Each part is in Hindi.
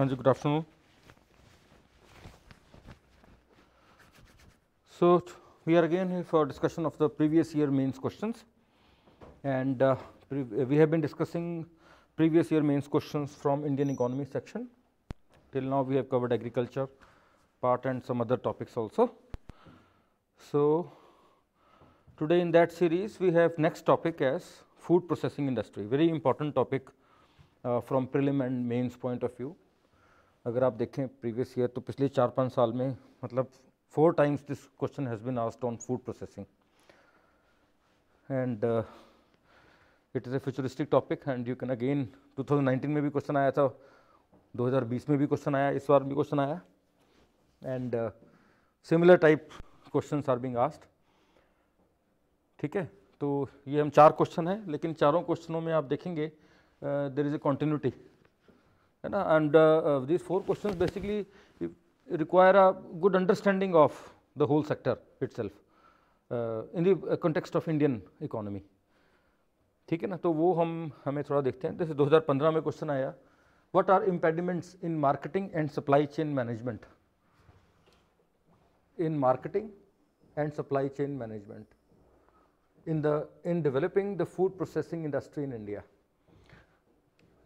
Hanji, good afternoon. So, we are again here for discussion of the previous year mains questions and uh, we have been discussing previous year mains questions from Indian economy section. Till now we have covered agriculture part and some other topics also. So, today in that series we have next topic as food processing industry, very important topic uh, from prelim and mains point of view. अगर आप देखें प्रीवियस ईयर तो पिछले चार पाँच साल में मतलब four times this question has been asked on food processing and it is a futuristic topic and you can again 2019 में भी क्वेश्चन आया था 2020 में भी क्वेश्चन आया इस बार भी क्वेश्चन आया and similar type question are being asked ठीक है तो ये हम चार क्वेश्चन हैं लेकिन चारों क्वेश्चनों में आप देखेंगे there is a continuity and uh, uh, these four questions basically require a good understanding of the whole sector itself uh, in the context of Indian economy. ठीक है ना तो वो हम हमें थोड़ा देखते हैं जैसे 2015 में क्वेश्चन आया what are impediments in marketing and supply chain management in marketing and supply chain management in the in developing the food processing industry in india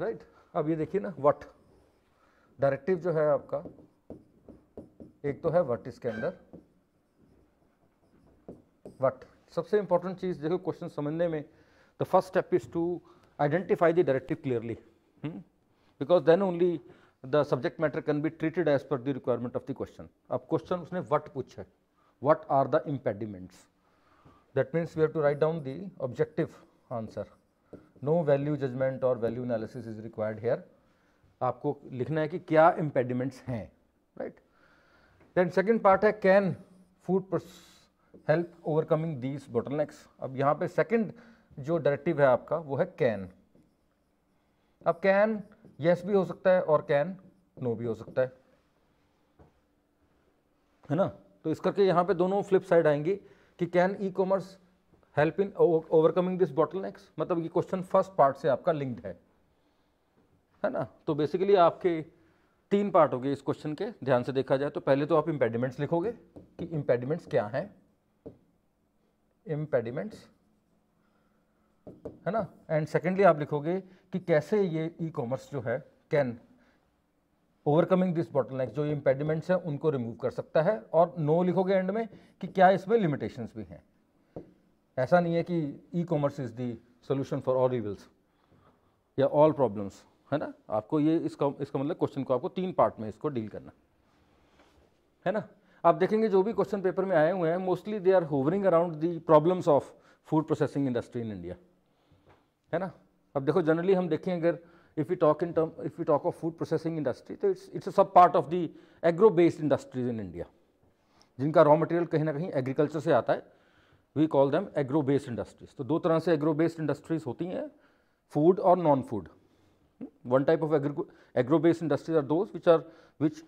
right अब ये देखिए ना वट डायरेक्टिव जो है आपका एक तो है वट इसके अंदर वट सबसे इंपॉर्टेंट चीज देखो क्वेश्चन समझने में the first step is to identify the directive clearly because then only the subject matter can be treated as per the requirement of the question अब क्वेश्चन उसने वट पूछा है what are the impediments that means we have to write down the objective answer no value judgement और value analysis is required here आपको लिखना है कि क्या इम्पेडिमेंट्स हैं राइट देन सेकेंड पार्ट है can food help overcoming these bottlenecks अब यहाँ पे सेकेंड जो डायरेक्टिव है आपका वो है कैन अब कैन यस yes भी हो सकता है और कैन नो no भी हो सकता है है ना तो इस करके यहाँ पे दोनों फ्लिप साइड आएंगी कि can e commerce help in overcoming this bottle मतलब ये क्वेश्चन फर्स्ट पार्ट से आपका लिंक्ड है है ना तो बेसिकली आपके तीन पार्ट हो गए इस क्वेश्चन के ध्यान से देखा जाए तो पहले तो आप इम्पेडिमेंट्स लिखोगे कि इम्पेडिमेंट्स क्या हैं इम्पेडिमेंट्स है ना एंड सेकेंडली आप लिखोगे कि कैसे ये ई e कॉमर्स जो है कैन ओवरकमिंग दिस बॉटल जो इम्पेडिमेंट्स हैं उनको रिमूव कर सकता है और नो no लिखोगे एंड में कि क्या इसमें लिमिटेशंस भी हैं ऐसा नहीं है कि e commerce is the solution for all evils या ऑल प्रॉब्लम्स है ना आपको ये इसका इसका मतलब क्वेश्चन को आपको तीन पार्ट में इसको डील करना है ना आप देखेंगे जो भी क्वेश्चन पेपर में आए हुए हैं mostly they are hovering around the problems of food processing industry in India है ना अब देखो जनरली हम देखें अगर if you talk in term if you talk of food processing industry तो it's it's a sub part of the agro based industries in India जिनका रॉ मटेरियल कहीं ना कहीं एग्रीकल्चर से आता है we call them agro based industries तो दो तरह से एग्रो बेस्ड इंडस्ट्रीज होती हैं फूड और non food one type of agro agro based industries are those which are which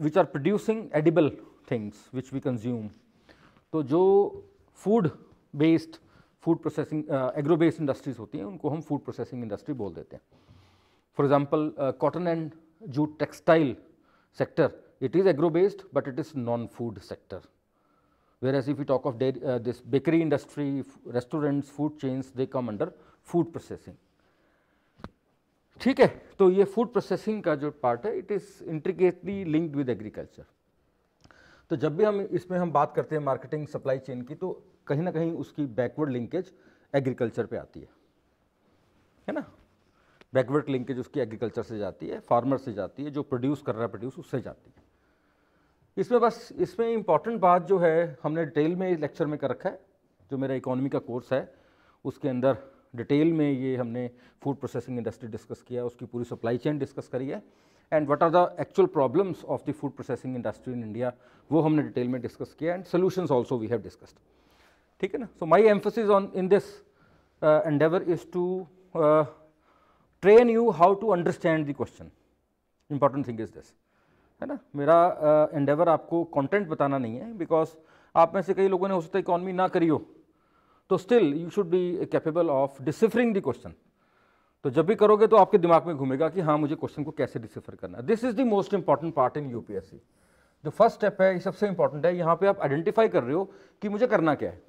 which are producing edible things which we consume तो जो food based food processing agro based industries होती हैं उनको हम फूड प्रोसेसिंग इंडस्ट्री बोल देते हैं for example cotton and jute textile sector it is agro based but it is non food sector Whereas if if talk of dairy, uh, this bakery industry, restaurants, food chains, they come under food processing. ठीक है तो ये फूड प्रोसेसिंग का जो पार्ट है it is intricately linked with agriculture तो जब भी हम इसमें हम बात करते हैं मार्केटिंग सप्लाई चेन की तो कहीं ना कहीं उसकी बैकवर्ड लिंकेज एग्रीकल्चर पे आती है है ना बैकवर्ड लिंकेज उसकी एग्रीकल्चर से जाती है फार्मर से जाती है जो प्रोड्यूस कर रहा है प्रोड्यूस उससे जाती है इसमें बस इसमें इम्पॉर्टेंट बात जो है हमने डिटेल में लेक्चर में कर रखा है जो मेरा इकोनॉमी का कोर्स है उसके अंदर डिटेल में ये हमने फूड प्रोसेसिंग इंडस्ट्री डिस्कस किया उसकी पूरी सप्लाई चेन डिस्कस करी है and what are the actual problems of the food processing industry in India वो हमने डिटेल में डिस्कस किया and solution also we have discussed ठीक है ना so my emphasis on in this endeavour is to train you how to understand the question important thing is this है ना मेरा एंडेवर आपको कंटेंट बताना नहीं है बिकॉज आप में से कई लोगों ने हो सकता है इकॉनमी ना करी हो तो still you should be capable of deciphering the question तो जब भी करोगे तो आपके दिमाग में घूमेगा कि हाँ मुझे क्वेश्चन को कैसे डिसिफर करना है this is the most important part in UPSC जो फर्स्ट स्टेप है ये सबसे इंपॉर्टेंट है यहाँ पे आप आइडेंटिफाई कर रहे हो कि मुझे करना क्या है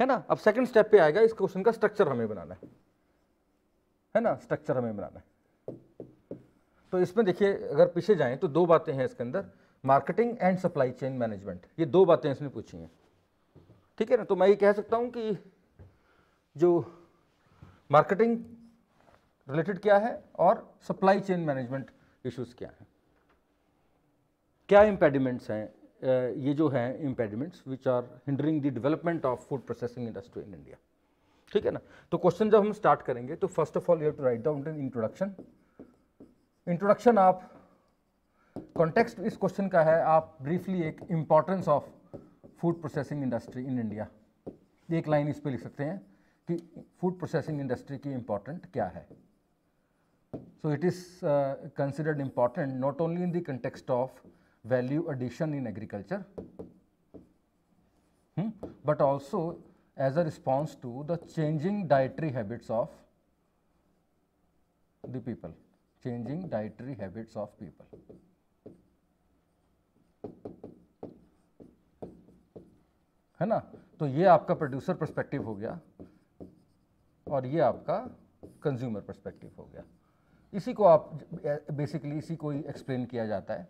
है ना अब सेकंड स्टेप पे आएगा इस क्वेश्चन का स्ट्रक्चर हमें बनाना है है ना स्ट्रक्चर हमें बनाना है तो इसमें देखिए अगर पीछे जाए तो दो बातें हैं इसके अंदर marketing and supply chain management ये दो बातें इसमें पूछी हैं ठीक है ना तो मैं ये कह सकता हूँ कि जो मार्केटिंग रिलेटेड क्या है और सप्लाई चेन मैनेजमेंट इश्यूज क्या हैं क्या इम्पेडिमेंट्स हैं ये जो हैं impediments which are hindering the development of food processing industry in India ठीक है ना तो क्वेश्चन जब हम स्टार्ट करेंगे तो first of all you to write down introduction introduction आप कॉन्टेक्स्ट इस क्वेश्चन का है आप ब्रीफली एक importance of food processing industry in India एक लाइन इस पर लिख सकते हैं कि फूड प्रोसेसिंग इंडस्ट्री की इम्पॉर्टेंट क्या है so it is considered important not only in the context of value addition in agriculture but also as a response to the changing dietary habits of the people changing dietary habits of people. है ना तो ये आपका प्रोड्यूसर पर्सपेक्टिव हो गया और ये आपका कंज्यूमर पर्सपेक्टिव हो गया इसी को आप बेसिकली इसी को ही एक्सप्लेन किया जाता है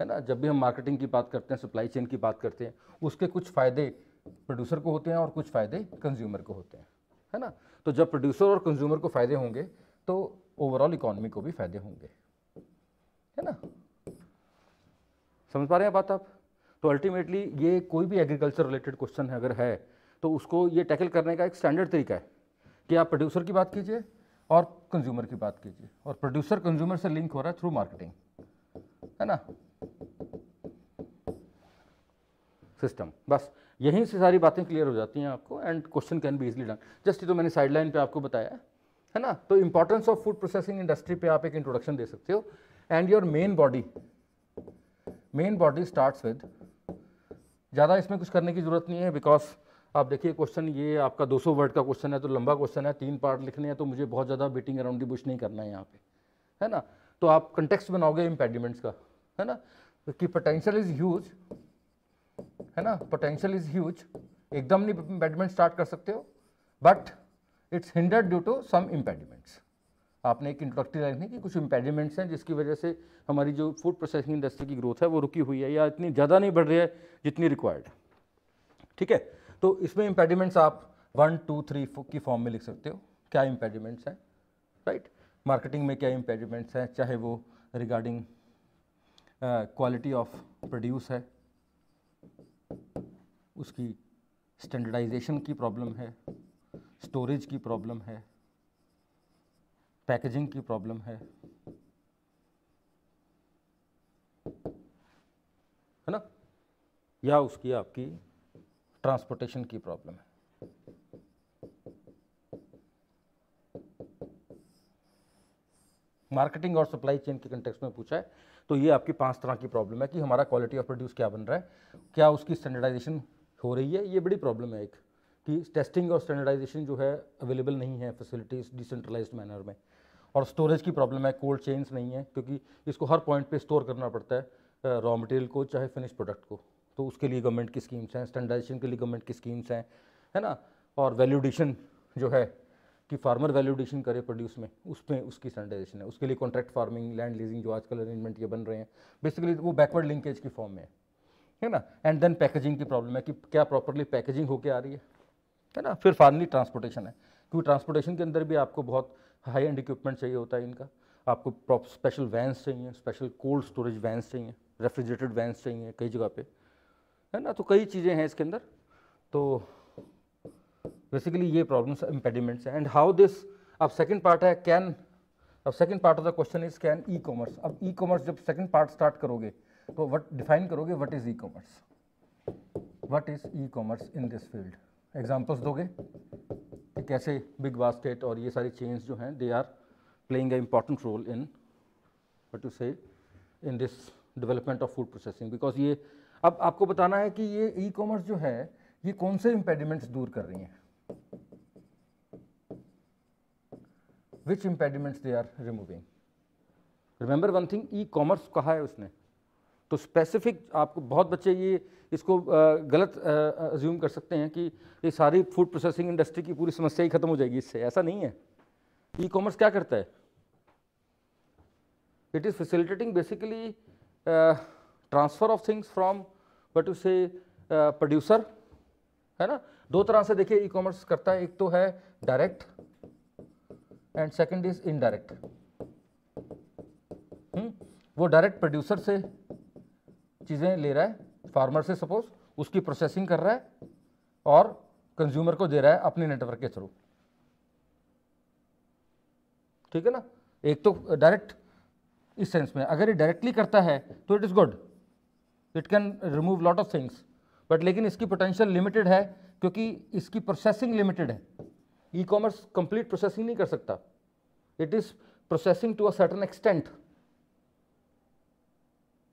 है ना जब भी हम मार्केटिंग की बात करते हैं सप्लाई चेन की बात करते हैं उसके कुछ फ़ायदे प्रोड्यूसर को होते हैं और कुछ फ़ायदे कंज्यूमर को होते हैं है ना तो जब प्रोड्यूसर और कंज्यूमर को फ़ायदे होंगे तो ओवरऑल इकोनॉमी को भी फायदे होंगे है ना समझ पा रहे हैं बात आप तो अल्टीमेटली ये कोई भी एग्रीकल्चर रिलेटेड क्वेश्चन अगर है तो उसको ये टैकल करने का एक स्टैंडर्ड तरीका है कि आप प्रोड्यूसर की बात कीजिए और कंज्यूमर की बात कीजिए और प्रोड्यूसर कंज्यूमर से लिंक हो रहा है थ्रू मार्केटिंग है ना सिस्टम बस यहीं से सारी बातें क्लियर हो जाती हैं आपको and question can be easily done just ये तो मैंने साइडलाइन पे आपको बताया है ना तो importance of food processing industry पे आप एक इंट्रोडक्शन दे सकते हो and your main body main body starts with ज़्यादा इसमें कुछ करने की ज़रूरत नहीं है बिकॉज आप देखिए क्वेश्चन ये आपका 200 वर्ड का क्वेश्चन है तो लंबा क्वेश्चन है तीन पार्ट लिखने हैं तो मुझे बहुत ज़्यादा बीटिंग अराउंड दी बुश नहीं करना है यहाँ पे है ना तो आप कंटेक्स बनाओगे इम्पेडिमेंट्स का है ना कि पोटेंशियल इज़ ह्यूज है ना पोटेंशियल इज़ ह्यूज एकदम नहीं इम्पेडिमेंट स्टार्ट कर सकते हो but it's hindered due to some impediments आपने एक इंट्रोडक्टरी लाइन है कि कुछ इम्पेडिमेंट्स हैं जिसकी वजह से हमारी जो फूड प्रोसेसिंग इंडस्ट्री की ग्रोथ है वो रुकी हुई है या इतनी ज़्यादा नहीं बढ़ रही है जितनी रिक्वायर्ड है ठीक है तो इसमें इम्पेडिमेंट्स आप वन टू थ्री की फॉर्म में लिख सकते हो क्या इम्पेडिमेंट्स हैं राइट मार्केटिंग में क्या इम्पेडिमेंट्स हैं चाहे वो रिगार्डिंग क्वालिटी ऑफ प्रोड्यूस है उसकी स्टैंडर्डाइजेशन की प्रॉब्लम है स्टोरेज की प्रॉब्लम है पैकेजिंग की प्रॉब्लम है है ना या उसकी आपकी ट्रांसपोर्टेशन की प्रॉब्लम है मार्केटिंग और सप्लाई चेन के कंटेक्स में पूछा है तो ये आपकी पांच तरह की प्रॉब्लम है कि हमारा क्वालिटी ऑफ प्रोड्यूस क्या बन रहा है क्या उसकी स्टैंडर्डाइजेशन हो रही है ये बड़ी प्रॉब्लम है एक कि टेस्टिंग और स्टैंडर्डाइजेशन जो है अवेलेबल नहीं है फैसिलिटीज़ डिसेंट्रलाइज मैनर में और स्टोरेज की प्रॉब्लम है कोल्ड चेन्स नहीं है क्योंकि इसको हर पॉइंट पे स्टोर करना पड़ता है रॉ मटेरियल को चाहे फिनिश प्रोडक्ट को तो उसके लिए गवर्नमेंट की स्कीम्स हैं स्टैंडर्डाइजेशन के लिए गवर्नमेंट की स्कीम्स हैं है ना और वैल्यूडेशन जो है कि फार्मर वैल्यूडेशन करे प्रोड्यूस में उसमें उसकी स्टैंडर्डाइजेशन है उसके लिए कॉन्ट्रैक्ट फार्मिंग लैंड लीजिंग जो आजकल अरेंजमेंट ये बन रहे हैं बेसिकली वो बैकवर्ड लिंकेज की फॉर्म में है है ना एंड देन पैकेजिंग की प्रॉब्लम है कि क्या प्रॉपरली पैकेजिंग होकर आ रही है है ना फिर फाइनली ट्रांसपोर्टेशन है क्योंकि ट्रांसपोर्टेशन के अंदर भी आपको बहुत हाई एंड इक्विपमेंट चाहिए होता है इनका आपको स्पेशल वैन्स चाहिए स्पेशल कोल्ड स्टोरेज वैंस चाहिए रेफ्रिजरेटेड वैन्स चाहिए कई जगह पे है ना तो कई चीज़ें हैं इसके अंदर तो बेसिकली ये प्रॉब्लम्स इम्पेडिमेंट्स हैं एंड हाउ दिस अब सेकेंड पार्ट है कैन अब second part of the question is can e commerce अब ई e कॉमर्स जब सेकेंड पार्ट स्टार्ट करोगे तो वट डिफाइन करोगे what is e commerce what is e commerce in this field examples दोगे कि कैसे बिग बास्केट और ये सारी चेंज जो हैं they are playing a important role in what to say in this development of food processing because ये अब आपको बताना है कि ये ई e कॉमर्स जो है ये कौन से इम्पेडिमेंट्स दूर कर रही हैं which impediments they are removing remember one thing e commerce कहा है उसने तो स्पेसिफिक आपको बहुत बच्चे ये इसको गलत अज्यूम कर सकते हैं कि ये सारी फूड प्रोसेसिंग इंडस्ट्री की पूरी समस्या ही खत्म हो जाएगी इससे ऐसा नहीं है ई कॉमर्स क्या करता है it is facilitating basically transfer of things from but उसे प्रोड्यूसर है ना दो तरह से देखिए ई कॉमर्स करता है एक तो है direct and second is indirect वो डायरेक्ट प्रोड्यूसर से चीज़ें ले रहा है फार्मर से सपोज उसकी प्रोसेसिंग कर रहा है और कंज्यूमर को दे रहा है अपने नेटवर्क के थ्रू ठीक है ना एक तो डायरेक्ट इस सेंस में अगर ये डायरेक्टली करता है तो it is good it can remove lot of things but लेकिन इसकी पोटेंशियल लिमिटेड है क्योंकि इसकी प्रोसेसिंग लिमिटेड है ई कॉमर्स कंप्लीट प्रोसेसिंग नहीं कर सकता it is processing to a certain extent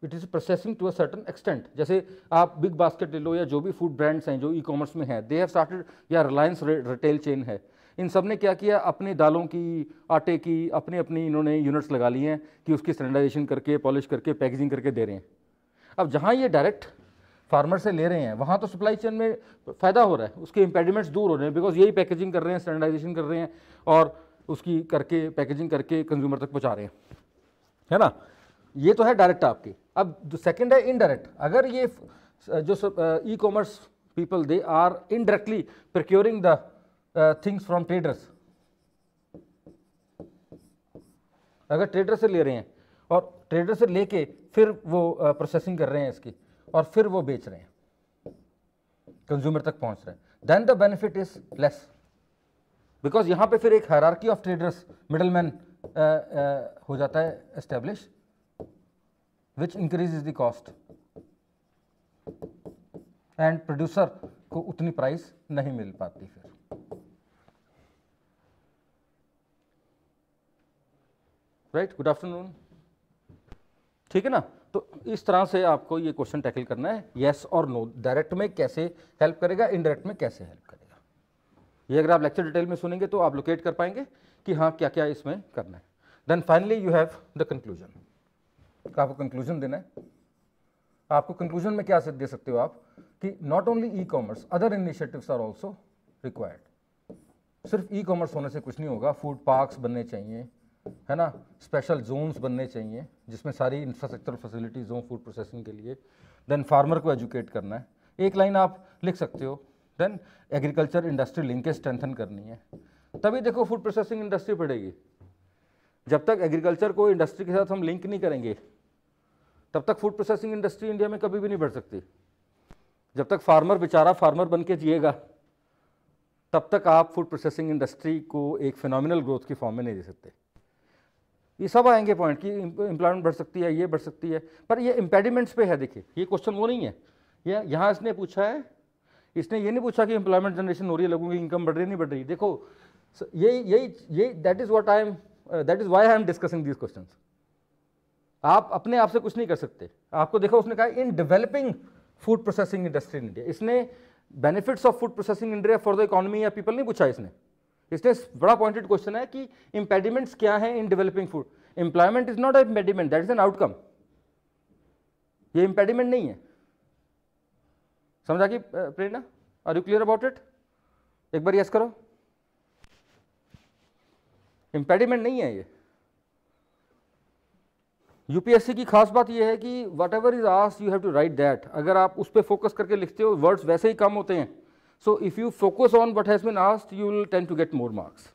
it is processing to a certain extent जैसे आप बिग बास्केट ले लो या जो भी फूड ब्रांड्स हैं जो ई e कॉमर्स में हैं दे हैव स्टार्टेड या रिलायंस रिटेल चेन है इन सब ने क्या किया अपने दालों की आटे की अपने अपनी इन्होंने यूनिट्स लगा ली हैं कि उसकी स्टैंडर्डाइजेशन करके पॉलिश करके पैकेजिंग करके दे रहे हैं अब जहाँ ये डायरेक्ट फार्मर से ले रहे हैं वहाँ तो सप्लाई चेन में फ़ायदा हो रहा है उसके इम्पेडिमेंट्स दूर हो रहे हैं बिकॉज यही पैकेजिंग कर रहे हैं स्टैंडर्डाइजेशन कर रहे हैं और उसकी करके पैकेजिंग करके कंज्यूमर तक पहुँचा रहे हैं है ना ये तो है डायरेक्ट आपकी अब सेकेंड है इनडायरेक्ट अगर ये जो e commerce people they are indirectly procuring the things from traders अगर ट्रेडर से ले रहे हैं और ट्रेडर से लेके फिर वो प्रोसेसिंग कर रहे हैं इसकी और फिर वो बेच रहे हैं कंज्यूमर तक पहुंच रहे हैं then the benefit is less because यहाँ पे फिर एक hierarchy of traders middle man हो जाता है establish which increases the cost and producer को उतनी प्राइस नहीं मिल पाती फिर राइट गुड आफ्टरनून ठीक है ना तो इस तरह से आपको ये क्वेश्चन टैकल करना है येस और नो डायरेक्ट में कैसे हेल्प करेगा इनडायरेक्ट में कैसे हेल्प करेगा ये अगर आप लेक्चर डिटेल में सुनेंगे तो आप लोकेट कर पाएंगे कि हाँ क्या क्या इसमें करना है then finally you have the conclusion का आपको कंक्लूजन देना है आपको कंक्लूजन में क्या दे सकते हो आप कि not only e commerce other initiatives are also required सिर्फ ई कॉमर्स होने से कुछ नहीं होगा फूड पार्क्स बनने चाहिए है ना स्पेशल जोन्स बनने चाहिए जिसमें सारी इंफ्रास्ट्रक्चर फैसिलिटीज हों फूड प्रोसेसिंग के लिए देन फार्मर को एजुकेट करना है एक लाइन आप लिख सकते हो then agriculture industry linkage strengthen करनी है तभी देखो फूड प्रोसेसिंग इंडस्ट्री बढ़ेगी जब तक एग्रीकल्चर को इंडस्ट्री के साथ हम लिंक नहीं करेंगे तब तक फूड प्रोसेसिंग इंडस्ट्री इंडिया में कभी भी नहीं बढ़ सकती जब तक फार्मर बेचारा फार्मर बन के जिएगा तब तक आप फूड प्रोसेसिंग इंडस्ट्री को एक फिनोमिनल ग्रोथ की फॉर्म में नहीं दे सकते ये सब आएंगे पॉइंट कि एम्प्लॉयमेंट बढ़ सकती है ये बढ़ सकती है पर ये इम्पेडिमेंट्स पे है देखिए ये क्वेश्चन वो नहीं है ये यह, यहाँ इसने पूछा है इसने ये नहीं पूछा कि एम्प्लॉयमेंट जनरेशन हो रही है लोगों की इनकम बढ़ रही नहीं बढ़ रही देखो यही यही यही that is what I am that is why I am discussing these question आप अपने आप से कुछ नहीं कर सकते आपको देखो उसने कहा in developing food processing industry in India इसने benefits of food processing India for the economy या पीपल नहीं पूछा इसने इसने बड़ा पॉइंटेड क्वेश्चन है कि इम्पेडिमेंट्स क्या है in developing food employment is not impediment that is an outcome ये इम्पेडिमेंट नहीं है समझा कि Prerna are you clear about it एक बार यस करो इंपेडिमेंट नहीं है ये यूपीएससी की खास बात यह है कि whatever is asked you have to write that अगर आप उस पर फोकस करके लिखते हो वर्ड्स वैसे ही कम होते हैं so if you focus on what has been asked you will tend to get more marks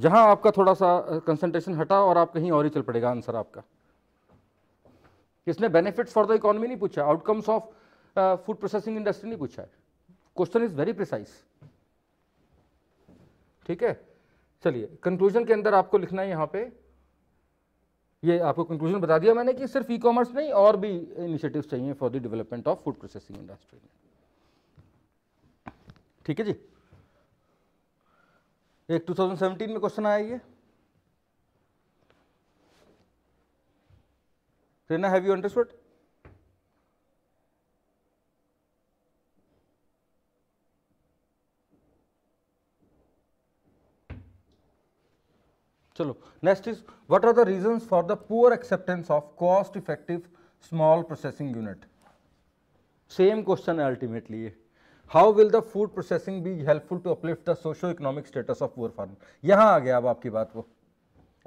जहां आपका थोड़ा सा कंसंट्रेशन हटा और आप कहीं और ही चल पड़ेगा आंसर आपका इसने बेनिफिट्स फॉर द इकोनॉमी नहीं पूछा outcomes of food processing industry नहीं पूछा है क्वेश्चन इज वेरी प्रिसाइस ठीक है चलिए कंक्लूजन के अंदर आपको लिखना है यहाँ पे ये आपको कंक्लूजन बता दिया मैंने कि सिर्फ ई कॉमर्स नहीं और भी इनिशिएटिव चाहिए for the development of food processing industry ठीक है जी एक 2017 में क्वेश्चन आया ये रेना हैव यू अंडरस्टूड चलो next is what are the reasons for the poor acceptance of cost effective small processing unit same question है अल्टीमेटली ये how will the food processing be helpful to uplift the socio economic status of poor farmer यहाँ आ गया अब आपकी बात वो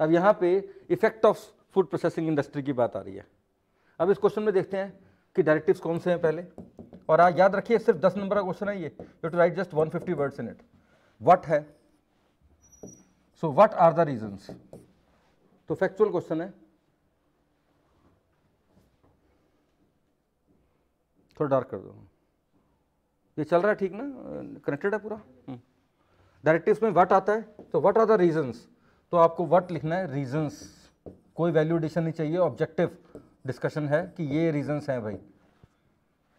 अब यहाँ पे effect of food processing industry की बात आ रही है अब इस क्वेश्चन में देखते हैं कि डायरेक्टिव कौन से हैं पहले और आज याद रखिए सिर्फ दस नंबर का क्वेश्चन है ये you to write just one fifty words in it what है so what are the reasons तो फैक्चुअल क्वेश्चन है थोड़ा डार्क कर दो ये चल रहा है ठीक ना कनेक्टेड है पूरा डायरेक्टिव हम्म। में व्हाट आता है तो व्हाट आर द रीजंस तो आपको व्हाट लिखना है रीजंस कोई वैल्यू एडिशन नहीं चाहिए ऑब्जेक्टिव डिस्कशन है कि ये रीजंस हैं भाई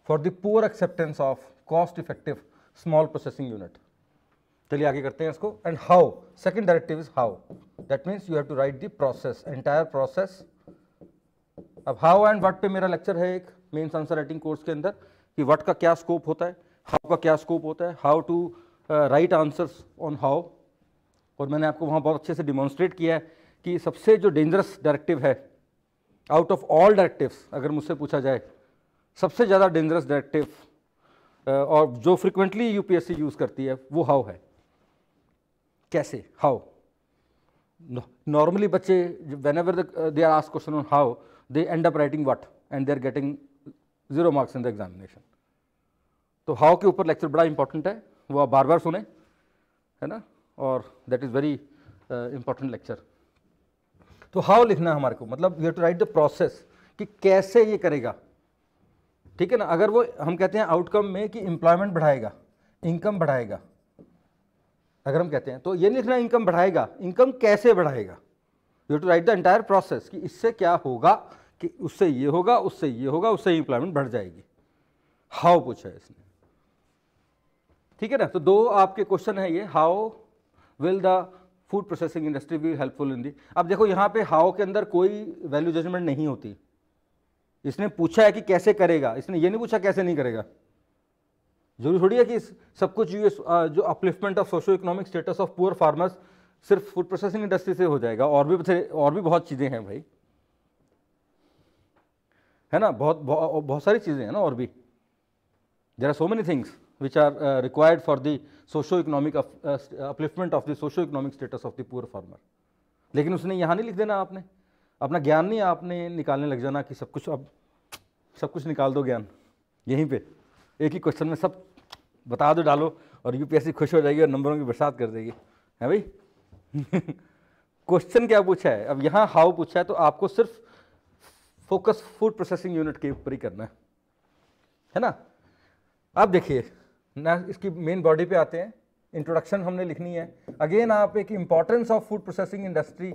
for the poor acceptance of cost effective small processing unit चलिए आगे करते हैं इसको and how second directive is how that means you have to write the process entire process अब हाउ एंड वट पे मेरा लेक्चर है एक मेन्स आंसर राइटिंग कोर्स के अंदर कि वट का क्या स्कोप होता है हाउ का क्या स्कोप होता है how to write answers on how और मैंने आपको वहाँ बहुत अच्छे से डिमॉन्स्ट्रेट किया है कि सबसे जो डेंजरस डायरेक्टिव है आउट ऑफ ऑल डायरेक्टिव्स अगर मुझसे पूछा जाए सबसे ज़्यादा डेंजरस डायरेक्टिव और जो फ्रिक्वेंटली यूपीएससी यूज़ करती है वो हाउ है कैसे हाउ नॉर्मली बच्चे whenever they are asked question on how they end up writing what and they are getting zero marks in the examination तो हाउ के ऊपर लेक्चर बड़ा इंपॉर्टेंट है वो आप बार बार सुने है ना और that is very important lecture तो हाउ लिखना है हमारे को मतलब you to write the process कि कैसे ये करेगा ठीक है ना अगर वो हम कहते हैं आउटकम में कि एम्प्लॉयमेंट बढ़ाएगा इनकम बढ़ाएगा अगर हम कहते हैं तो ये नहीं लिखना इनकम बढ़ाएगा इनकम कैसे बढ़ाएगा you to write the entire process कि इससे क्या होगा कि उससे ये होगा उससे ये होगा उससे इंप्लॉयमेंट बढ़ जाएगी हाउ पूछा है इसने ठीक है ना तो दो आपके क्वेश्चन है ये how will the food processing industry भी हेल्पफुल इन दी अब देखो यहाँ पे हाउ के अंदर कोई वैल्यू जजमेंट नहीं होती इसने पूछा है कि कैसे करेगा इसने ये नहीं पूछा कैसे नहीं करेगा जरूरी थोड़ी है कि सब कुछ ये जो upliftment of socio economic status of poor farmers सिर्फ फूड प्रोसेसिंग इंडस्ट्री से हो जाएगा और भी और भी बहुत चीज़ें हैं भाई है ना बहुत बहुत, सारी चीज़ें हैं ना और भी there are so many things which are required for for socio economic upliftment of the socio economic status of the poor farmer लेकिन उसने यहाँ नहीं लिख देना आपने अपना ज्ञान नहीं आपने निकालने लग जाना कि सब कुछ अब सब कुछ निकाल दो ज्ञान यहीं पर एक ही क्वेश्चन में सब बता दो डालो और यूपीएससी खुश हो जाएगी और नंबरों की बरसात कर देगी है भाई क्वेश्चन क्या पूछा है अब यहाँ हाउ पूछा है तो आपको सिर्फ फोकस फूड प्रोसेसिंग यूनिट के ऊपर ही करना है है ना अब देखिए ना इसकी मेन बॉडी पे आते हैं इंट्रोडक्शन हमने लिखनी है अगेन आप एक importance of food processing industry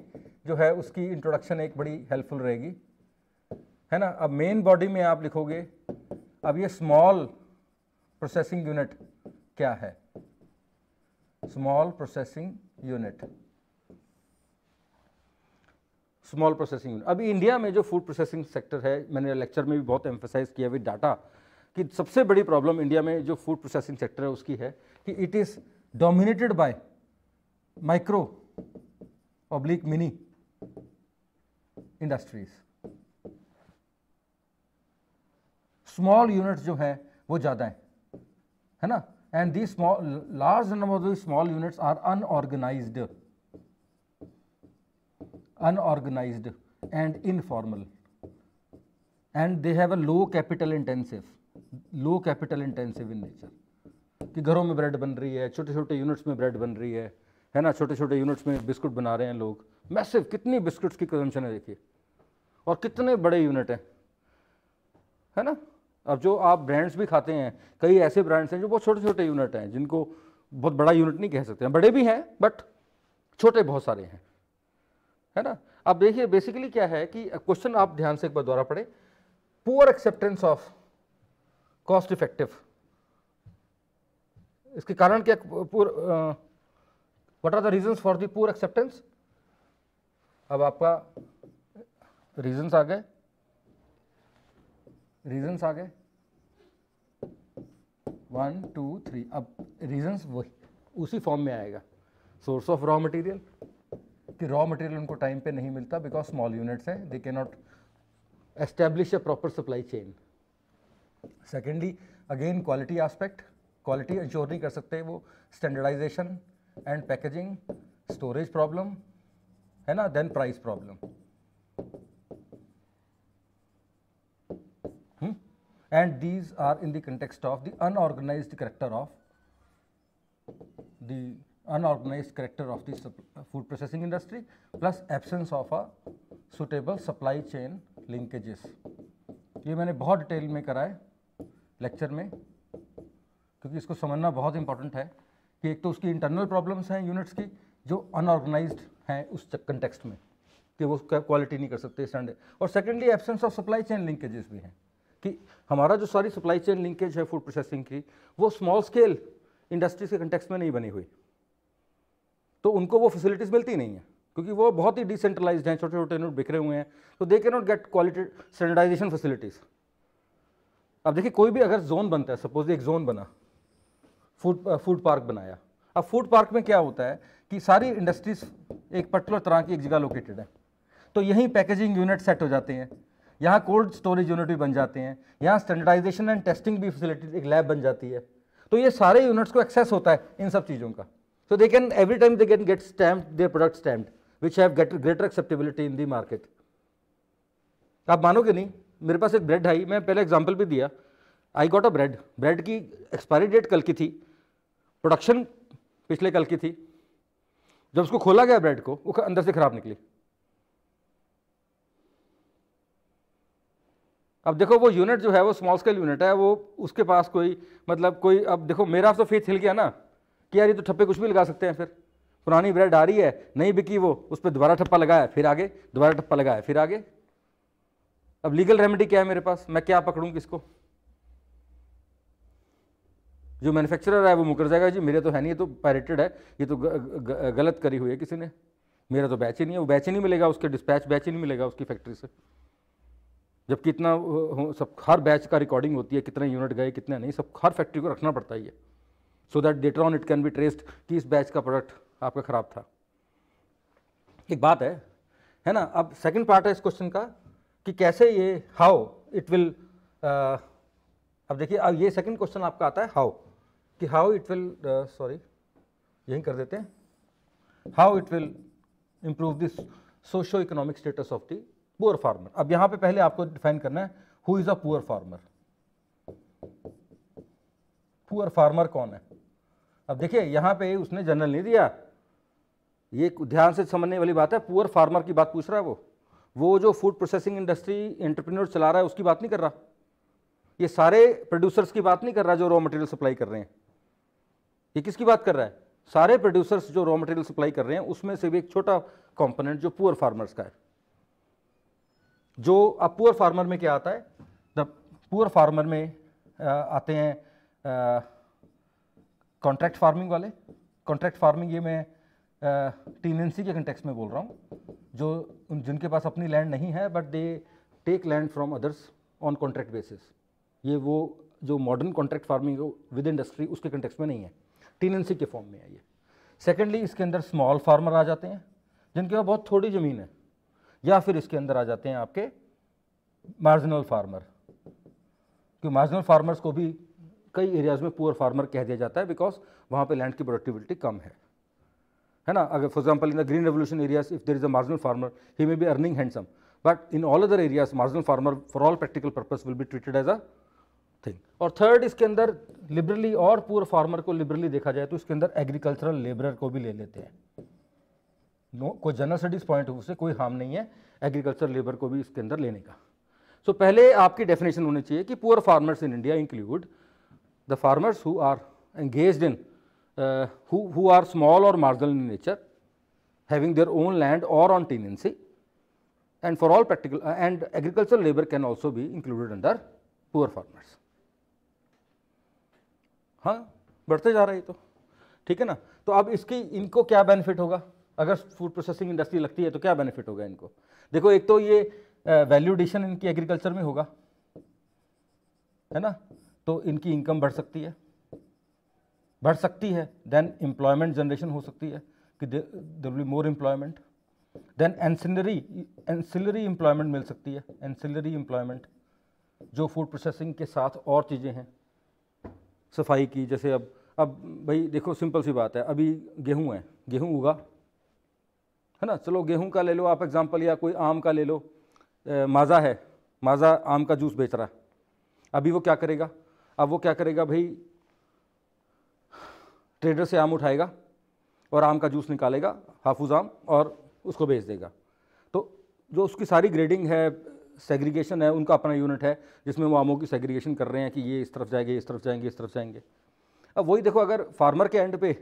जो है उसकी इंट्रोडक्शन एक बड़ी हेल्पफुल रहेगी है ना अब मेन बॉडी में आप लिखोगे अब ये स्मॉल प्रोसेसिंग यूनिट क्या है small processing unit small processing unit अभी इंडिया में जो फूड प्रोसेसिंग सेक्टर है मैंने लेक्चर में भी बहुत एम्फोसाइज किया विद डाटा कि सबसे बड़ी प्रॉब्लम इंडिया में जो फूड प्रोसेसिंग सेक्टर है उसकी है कि it is dominated by micro public mini industries small units जो हैं वो ज़्यादा हैं है ना and the small large number of small units are unorganised unorganised and informal and they have a low capital intensive low capital intensive in nature कि घरों में ब्रेड बन रही है छोटे छोटे यूनिट्स में ब्रेड बन रही है है ना छोटे छोटे यूनिट्स में बिस्कुट बना रहे हैं लोग मैसिव कितनी बिस्कुट्स की कंजम्पशन है देखिए और कितने बड़े यूनिट हैं है ना अब जो आप ब्रांड्स भी खाते हैं कई ऐसे ब्रांड्स हैं जो बहुत छोटे छोटे यूनिट हैं जिनको बहुत बड़ा यूनिट नहीं कह सकते हैं बड़े भी हैं बट छोटे बहुत सारे हैं है ना अब देखिए बेसिकली क्या है कि क्वेश्चन आप ध्यान से एक बार द्वारा पढ़े poor acceptance of cost effective इसके कारण क्या what are the reason for the poor acceptance अब आपका रीजन्स आ गए रीजन्स आ गए वन टू थ्री अब रीजन्स वही उसी फॉर्म में आएगा सोर्स ऑफ रॉ मटेरियल कि रॉ मटेरियल उनको टाइम पे नहीं मिलता बिकॉज स्मॉल यूनिट्स हैं they can not establish a proper supply chain secondly again quality aspect quality ensure नहीं कर सकते वो standardisation and packaging storage problem है ना then price problem and these are in the context of the unorganized character of the unorganized character of the food processing industry plus absence of a suitable supply chain linkages. ye maine bahut detail mein kara hai lecture mein kyunki isko samajhna bahut important hai ki ek to uski internal problems hain units ki jo unorganized hain us context mein ki wo quality nahi kar sakte standard aur secondly absence of supply chain linkages bhi hain कि हमारा जो सारी सप्लाई चेन लिंकेज है फूड प्रोसेसिंग की वो स्मॉल स्केल इंडस्ट्रीज के कंटेक्स में नहीं बनी हुई तो उनको वो फैसिलिटीज़ मिलती नहीं है क्योंकि वो बहुत ही डिसेंट्रलाइज हैं छोटे छोटे नोट बिखरे हुए हैं तो they can not get quality standardisation facilities अब देखिए कोई भी अगर जोन बनता है सपोज एक जोन बना फूड फूड पार्क बनाया अब फूड पार्क में क्या होता है कि सारी इंडस्ट्रीज एक पर्टिकुलर तरह की एक जगह लोकेटेड है तो यहीं पैकेजिंग यूनिट सेट हो जाते हैं यहाँ कोल्ड स्टोरेज यूनिट भी बन जाते हैं यहाँ स्टैंडर्डाइजेशन एंड टेस्टिंग भी फैसिलिटी एक लैब बन जाती है तो ये सारे यूनिट्स को एक्सेस होता है इन सब चीज़ों का so they can every time they can get stamp their product stamp which have get greater acceptability in the market आप मानोगे नहीं मेरे पास एक ब्रेड है मैं पहले एग्जाम्पल भी दिया I got a bread bread की एक्सपायरी डेट कल की थी प्रोडक्शन पिछले कल की थी जब उसको खोला गया ब्रेड को वो अंदर से ख़राब निकली अब देखो वो यूनिट जो है वो स्मॉल स्केल यूनिट है वो उसके पास कोई मतलब कोई अब देखो मेरा तो फेथ हिल गया ना कि यार ये तो ठप्पे कुछ भी लगा सकते हैं फिर पुरानी ब्रेड आ रही है नहीं बिकी वो उस पर दोबारा ठप्पा लगाया फिर आगे दोबारा ठप्पा लगाया फिर आगे अब लीगल रेमेडी क्या है मेरे पास मैं क्या पकड़ूँ किसको जो मैन्युफैक्चरर है वो मुकर जाएगा जी मेरे तो है नहीं ये तो पायरेटेड है ये तो ग, ग, गलत करी हुई है किसी ने मेरा तो बैच ही नहीं है वो बैच ही नहीं मिलेगा उसके डिस्पैच बैच ही नहीं मिलेगा उसकी फैक्ट्री से जबकि इतना सब हर बैच का रिकॉर्डिंग होती है कितने यूनिट गए कितने नहीं सब हर फैक्ट्री को रखना पड़ता ही है so that data on it can be traced कि इस बैच का प्रोडक्ट आपका ख़राब था एक बात है है ना अब सेकंड पार्ट है इस क्वेश्चन का कि कैसे ये हाउ इट विल अब देखिए अब ये सेकंड क्वेश्चन आपका आता है हाउ कि हाउ इट विल सॉरी यहीं कर देते हैं how it will improve this socio economic status of the poor farmer अब यहां पे पहले आपको डिफाइन करना है who is a poor farmer poor farmer कौन है अब देखिए यहां पे उसने जनरल नहीं दिया ये ध्यान से समझने वाली बात है पुअर फार्मर की बात पूछ रहा है वो वो जो फूड प्रोसेसिंग इंडस्ट्री एंटरप्रेन्योर चला रहा है उसकी बात नहीं कर रहा ये सारे प्रोड्यूसर्स की बात नहीं कर रहा जो रॉ मटेरियल सप्लाई कर रहे हैं ये किसकी बात कर रहा है सारे प्रोड्यूसर्स जो रॉ मटेरियल सप्लाई कर रहे हैं उसमें से भी एक छोटा कंपोनेंट जो पुअर फार्मर्स का है जो अब पुअर फार्मर में क्या आता है द पुअर फार्मर में आ, आते हैं कॉन्ट्रैक्ट फार्मिंग वाले कॉन्ट्रैक्ट फार्मिंग ये मैं टीनेंसी के कंटेक्स में बोल रहा हूँ जो जिनके पास अपनी लैंड नहीं है but they take land from others on contract basis ये वो जो modern contract farming with industry उसके कंटेक्स में नहीं है टीनेंसी के फॉर्म में है ये सेकेंडली इसके अंदर स्मॉल फार्मर आ जाते हैं जिनके पास बहुत थोड़ी ज़मीन है या फिर इसके अंदर आ जाते हैं आपके मार्जिनल फार्मर क्योंकि मार्जिनल फार्मर्स को भी कई एरियाज़ में पुअर फार्मर कह दिया जाता है बिकॉज वहाँ पे लैंड की प्रोडक्टिविटी कम है है ना अगर for example in the green revolution areas if there is a marginal farmer he may be earning handsome but in all other areas marginal farmer for all practical purpose will be treated as a thing और थर्ड इसके अंदर लिबरली और पुअर फार्मर को लिबरली देखा जाए तो इसके अंदर एग्रीकल्चरल लेबर को भी ले लेते हैं नो कोई जनरल स्टडीज पॉइंट उससे कोई हार्म नहीं है एग्रीकल्चर लेबर को भी इसके अंदर लेने का सो so, पहले आपकी डेफिनेशन होनी चाहिए कि poor farmers in India include the farmers who are engage in who are small और marginal in nature having their own land और on tenancy and for all practical and agriculture labour can also भी इंक्लूडेड अंडर पुअर फार्मर्स हाँ बढ़ते जा रहे तो ठीक है ना तो अब इसकी इनको क्या बेनिफिट होगा अगर फूड प्रोसेसिंग इंडस्ट्री लगती है तो क्या बेनिफिट होगा इनको देखो एक तो ये वैल्यूडेशन इनकी एग्रीकल्चर में होगा है ना तो इनकी इनकम बढ़ सकती है बढ़ सकती है देन एम्प्लॉयमेंट जनरेशन हो सकती है कि there be more employment then ancillary ancillary employment मिल सकती है एनसिलरी एम्प्लॉयमेंट जो फूड प्रोसेसिंग के साथ और चीज़ें हैं सफाई की जैसे अब अब भाई देखो सिंपल सी बात है अभी गेहूं है गेहूं उगा है ना चलो गेहूं का ले लो आप एग्जाम्पल या कोई आम का ले लो माज़ा है माज़ा आम का जूस बेच रहा है अभी वो क्या करेगा अब वो क्या करेगा भाई ट्रेडर से आम उठाएगा और आम का जूस निकालेगा हाफूज आम और उसको बेच देगा तो जो उसकी सारी ग्रेडिंग है सेग्रीगेशन है उनका अपना यूनिट है जिसमें वो आमों की सेग्रीगेशन कर रहे हैं कि ये इस तरफ जाएंगे इस तरफ जाएंगे इस तरफ जाएंगे अब वही देखो अगर फार्मर के एंड पे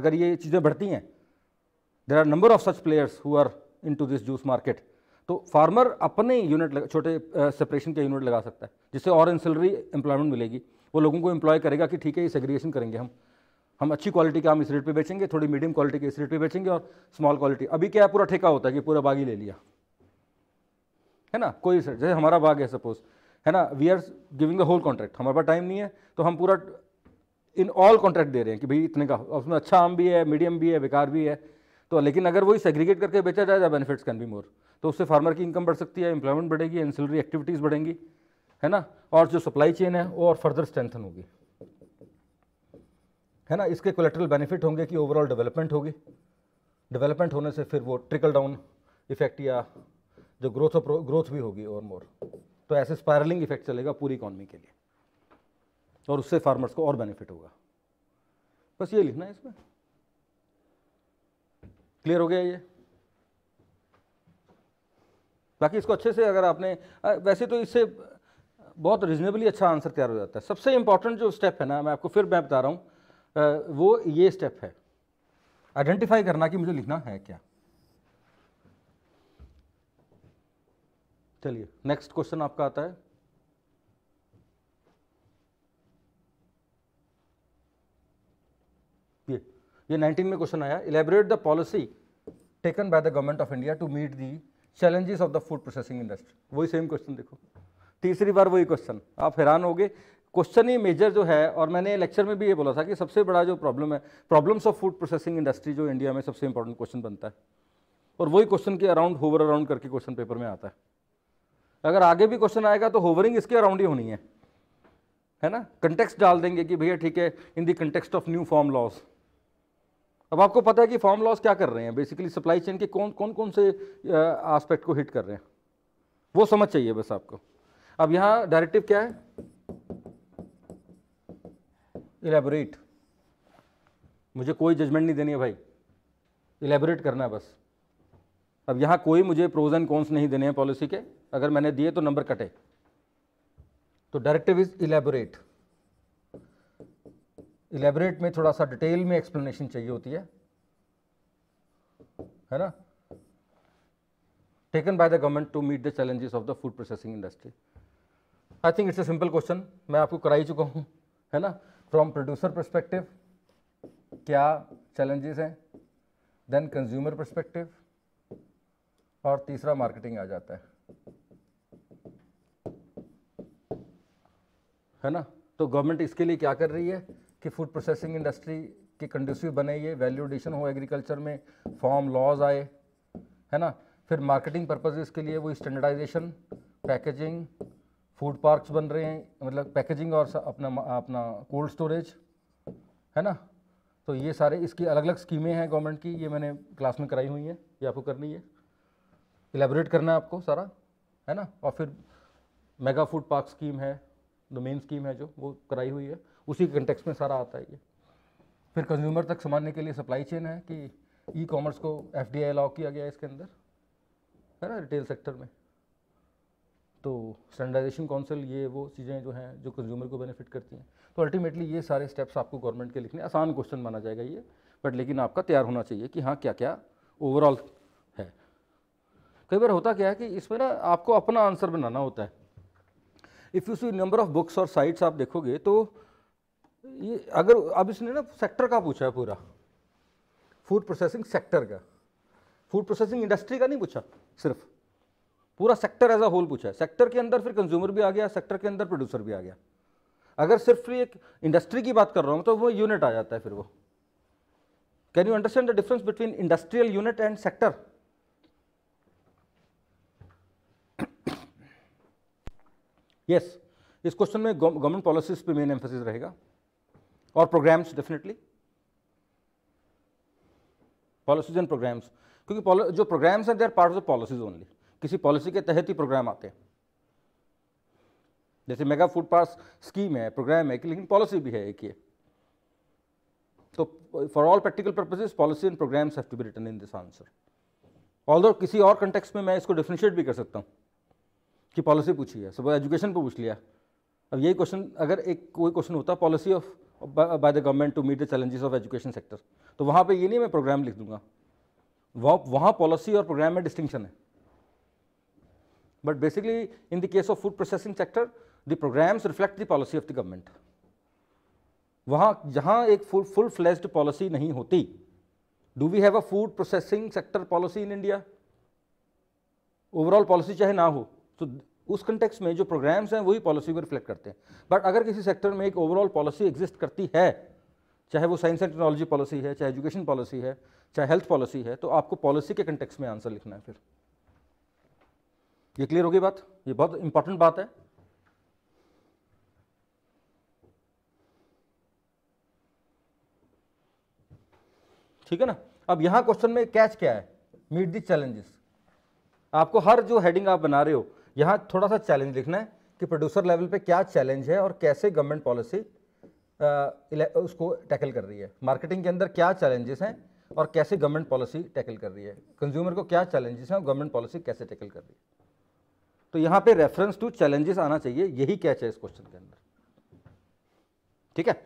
अगर ये चीज़ें बढ़ती हैं there are number of such players who are into this juice market तो फार्मर अपने यूनिट छोटे सेपरेशन के यूनिट लगा सकता है जिससे और इंसलरी एम्प्लॉयमेंट मिलेगी वो लोगों को एम्प्लॉय करेगा कि ठीक है ये सेग्रीगेशन करेंगे हम हम अच्छी क्वालिटी का हम इस रेट पे बेचेंगे थोड़ी मीडियम क्वालिटी के इस रेट पे बेचेंगे और स्मॉल क्वालिटी अभी क्या है पूरा ठेका होता है कि पूरा बाग ही ले लिया है ना कोई सर जैसे हमारा बाग है सपोज है ना we are giving the whole contract हमारे पास टाइम नहीं है तो हम पूरा इन ऑल कॉन्ट्रैक्ट दे रहे हैं कि भाई इतने का उसमें अच्छा आम भी है मीडियम भी है बेकार भी है तो लेकिन अगर वही सेग्रीगेट करके बेचा जाए बेनिफिट्स कैन बी मोर तो उससे फार्मर की इनकम बढ़ सकती है एम्प्लॉयमेंट बढ़ेगी एंसिलरी एक्टिविटीज़ बढ़ेंगी है ना और जो सप्लाई चेन है वो और फर्दर स्ट्रेंथन होगी है ना इसके कोलेट्रल बेनिफिट होंगे कि ओवरऑल डेवलपमेंट होगी डेवलपमेंट होने से फिर वो ट्रिकल डाउन इफेक्ट या जो ग्रोथ ग्रोथ भी होगी और मोर तो ऐसे स्पायरलिंग इफेक्ट चलेगा पूरी इकॉनमी के लिए और उससे फार्मर्स को और बेनिफिट होगा बस ये लिखना है इसमें क्लियर हो गया ये बाकी इसको अच्छे से अगर आपने वैसे तो इससे बहुत रिजनेबली अच्छा आंसर तैयार हो जाता है सबसे इंपॉर्टेंट जो स्टेप है ना मैं आपको फिर मैं बता रहा हूँ वो ये स्टेप है आइडेंटिफाई करना कि मुझे लिखना है क्या चलिए नेक्स्ट क्वेश्चन आपका आता है ये 19 में क्वेश्चन आया elaborate the policy taken by the government of India to meet the challenges of the food processing industry वही सेम क्वेश्चन देखो तीसरी बार वही क्वेश्चन आप हैरान हो गए क्वेश्चन ही मेजर जो है और मैंने लेक्चर में भी ये बोला था कि सबसे बड़ा जो प्रॉब्लम है problems of food processing industry जो इंडिया में सबसे इंपॉर्टेंट क्वेश्चन बनता है और वही क्वेश्चन के अराउंड होवर अराउंड करके क्वेश्चन पेपर में आता है अगर आगे भी क्वेश्चन आएगा तो होवरिंग इसके अराउंड ही होनी है है ना कंटेक्स्ट डाल देंगे कि भैया ठीक है in the context of new farm laws अब आपको पता है कि फार्म लॉस क्या कर रहे हैं बेसिकली सप्लाई चेन के कौन कौन कौन से आस्पेक्ट को हिट कर रहे हैं वो समझ चाहिए बस आपको अब यहाँ डायरेक्टिव क्या है इलेबोरेट मुझे कोई जजमेंट नहीं देनी है भाई इलेबोरेट करना है बस अब यहाँ कोई मुझे प्रोज एंड कॉन्स नहीं देने हैं पॉलिसी के अगर मैंने दिए तो नंबर कटे तो डायरेक्टिव इज इलेबोरेट इलेबरेट में थोड़ा सा डिटेल में एक्सप्लेनेशन चाहिए होती है है ना taken by the government to meet the challenges of the food processing industry I think it's a simple question मैं आपको कराई चुका हूँ है ना फ्रॉम प्रोड्यूसर परस्पेक्टिव क्या चैलेंजेस हैं देन कंज्यूमर परस्पेक्टिव और तीसरा मार्केटिंग आ जाता है है ना तो गवर्नमेंट इसके लिए क्या कर रही है कि फूड प्रोसेसिंग इंडस्ट्री के कंडूसिव बने ये वैल्यू एडिशन हो एग्रीकल्चर में फॉर्म लॉज आए है ना फिर मार्केटिंग पर्पजेज़ के लिए वो स्टैंडर्डाइजेशन पैकेजिंग फूड पार्क्स बन रहे हैं मतलब पैकेजिंग और अपना अपना कोल्ड स्टोरेज है ना तो ये सारे इसकी अलग अलग स्कीमें हैं गवर्नमेंट की ये मैंने क्लास में कराई हुई हैं ये आपको करनी है इलेबोरेट करना है आपको सारा है ना और फिर मेगा फूड पार्क स्कीम है डोमेन स्कीम है जो वो कराई हुई है उसी कंटेक्स में सारा आता है ये फिर कंज्यूमर तक संभालने के लिए सप्लाई चेन है कि ई कॉमर्स को एफ डी अलाउ किया गया है इसके अंदर है ना रिटेल सेक्टर में तो स्टैंडर्डाइजेशन काउंसिल ये वो चीज़ें जो हैं जो कंज्यूमर को बेनिफिट करती हैं तो अल्टीमेटली ये सारे स्टेप्स आपको गवर्नमेंट के लिखने आसान क्वेश्चन माना जाएगा ये बट लेकिन आपका तैयार होना चाहिए कि हाँ क्या क्या ओवरऑल है कई बार होता क्या है कि इसमें ना आपको अपना आंसर बनाना होता है if you see number of books और साइट्स आप देखोगे तो ये अगर अब इसने ना सेक्टर का पूछा है पूरा फूड प्रोसेसिंग सेक्टर का फूड प्रोसेसिंग इंडस्ट्री का नहीं पूछा सिर्फ पूरा सेक्टर एज अ होल पूछा है सेक्टर के अंदर फिर कंज्यूमर भी आ गया सेक्टर के अंदर प्रोड्यूसर भी आ गया अगर सिर्फ एक इंडस्ट्री की बात कर रहा हूँ तो वो यूनिट आ जाता है फिर वो can you understand the difference between industrial unit and sector yes इस क्वेश्चन में गवर्नमेंट पॉलिसीज पे मेन एम्फोसिस रहेगा और programmes definitely policies and programmes क्योंकि जो प्रोग्राम्स हैं they are part of the policies only किसी पॉलिसी के तहत ही प्रोग्राम आते हैं जैसे मेगा फूड पास स्कीम है प्रोग्राम है कि लेकिन पॉलिसी भी है एक ये तो for all practical purposes policy and programmes have to be written in this answer all किसी और कंटेक्स में मैं इसको डिफ्रेंशिएट भी कर सकता हूँ कि पॉलिसी पूछी है सब एजुकेशन पर पूछ लिया अब यही क्वेश्चन अगर एक कोई क्वेश्चन होता policy of by the government to meet the challenges of education sector तो वहाँ पर ये नहीं मैं प्रोग्राम लिख दूंगा वहाँ वहाँ पॉलिसी और प्रोग्राम में डिस्टिंक्शन है but basically in the case of food processing sector the programmes reflect the policy of the government वहाँ जहाँ एक फुल फुल फ्लैश्ड पॉलिसी नहीं होती do we have a food processing sector policy in India overall policy चाहे ना हो तो उस कंटेक्स में जो प्रोग्राम्स हैं वही पॉलिसी को रिफ्लेक्ट करते हैं बट अगर किसी सेक्टर में एक ओवरऑल पॉलिसी एग्जिस्ट करती है चाहे वो साइंस एंड टेक्नोलॉजी पॉलिसी है चाहे एजुकेशन पॉलिसी है चाहे हेल्थ पॉलिसी है तो आपको पॉलिसी के कंटेक्स में आंसर लिखना है फिर ये क्लियर होगी बात ये बहुत इंपॉर्टेंट बात है ठीक है ना अब यहां क्वेश्चन में कैच क्या है मीट दी चैलेंजेस आपको हर जो हेडिंग आप बना रहे हो यहाँ थोड़ा सा चैलेंज लिखना है कि प्रोड्यूसर लेवल पे क्या चैलेंज है और कैसे गवर्नमेंट पॉलिसी उसको टैकल कर रही है मार्केटिंग के अंदर क्या चैलेंजेस हैं और कैसे गवर्नमेंट पॉलिसी टैकल कर रही है कंज्यूमर को क्या चैलेंजेस हैं और गवर्नमेंट पॉलिसी कैसे टैकल कर रही है तो यहाँ पे रेफरेंस टू चैलेंजेस आना चाहिए यही कैच है इस क्वेश्चन के अंदर ठीक है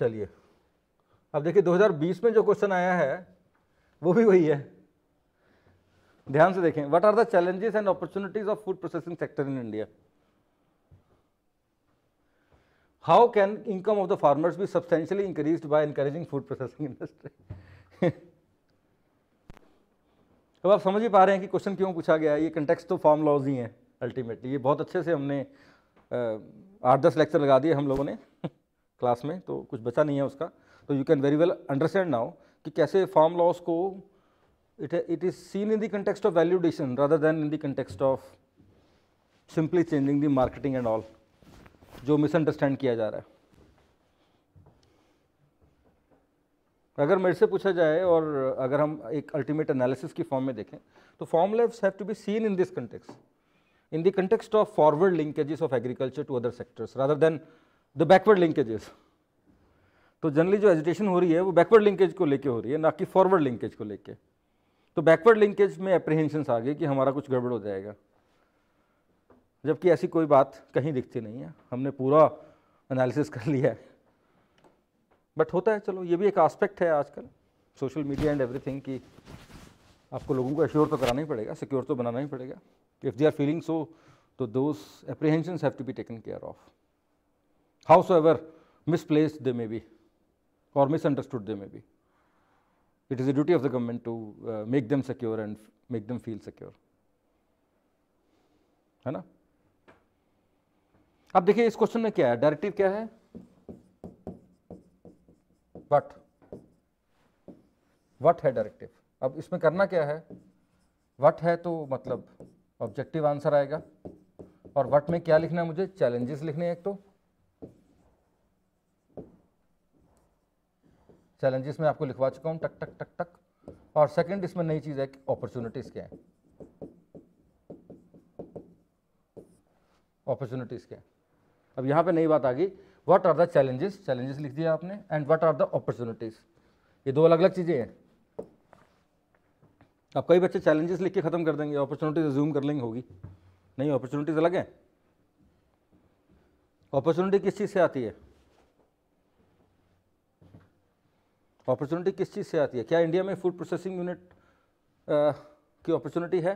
चलिए अब देखिए 2020 में जो क्वेश्चन आया है वो भी वही है ध्यान से देखें what are the challenges and opportunities of food processing sector in India how can income of the farmers भी substantially increase by encouraging food processing industry अब आप समझ ही पा रहे हैं कि क्वेश्चन क्यों पूछा गया ये कंटेक्स्ट तो फॉर्म लॉज ही है अल्टीमेटली ये बहुत अच्छे से हमने आठ दस लेक्चर लगा दिए हम लोगों ने क्लास में तो कुछ बचा नहीं है उसका तो you can very well understand now कि कैसे फार्म लॉज को it, it is seen in the context of valuation rather than in the context of simply changing the marketing and all जो मिसअंडरस्टैंड किया जा रहा है अगर मेरे से पूछा जाए और अगर हम एक अल्टीमेट एनालिसिस की फॉर्म में देखें तो farm laws have to be seen in this context in the context of forward linkages of agriculture to other sectors rather than the backward linkages. तो जनरली जो एजुटेशन हो रही है वो बैकवर्ड लिंकेज को लेके हो रही है ना कि फॉरवर्ड लिंकेज को लेके तो बैकवर्ड लिंकेज में अप्रिहेंशंस आ गए कि हमारा कुछ गड़बड़ हो जाएगा जबकि ऐसी कोई बात कहीं दिखती नहीं है हमने पूरा एनालिसिस कर लिया है बट होता है चलो ये भी एक आस्पेक्ट है आजकल सोशल मीडिया एंड एवरीथिंग की आपको लोगों को एश्योर तो कराना ही पड़ेगा सिक्योर तो बनाना ही पड़ेगा if they are feeling so तो those apprehensions have to be taken care of how so ever misplaced they may be और misunderstood they may be it is the duty of the government to uh, make them secure and make them feel secure है ना अब देखिए इस क्वेश्चन में क्या है डायरेक्टिव क्या है वट वट है डायरेक्टिव अब इसमें करना क्या है वट है तो मतलब ऑब्जेक्टिव आंसर आएगा और वट में क्या लिखना है मुझे चैलेंजेस लिखने हैं एक तो चैलेंजेस में आपको लिखवा चुका हूँ टक टक टक टक और सेकंड इसमें नई चीज़ है कि अपॉर्चुनिटीज़ क्या है अपॉर्चुनिटीज़ क्या है अब यहाँ पे नई बात आ गई what are the challenges challenges लिख दिया आपने and what are the opportunities ये दो अलग अलग चीज़ें हैं अब कई बच्चे चैलेंजेस लिख के ख़त्म कर देंगे अपॉर्चुनिटीज जूम कर लेंगे होगी नहीं अपॉर्चुनिटीज़ अलग है अपॉर्चुनिटी किस चीज़ से आती है अपॉर्चुनिटी किस चीज़ से आती है क्या इंडिया में फूड प्रोसेसिंग यूनिट की अपॉर्चुनिटी है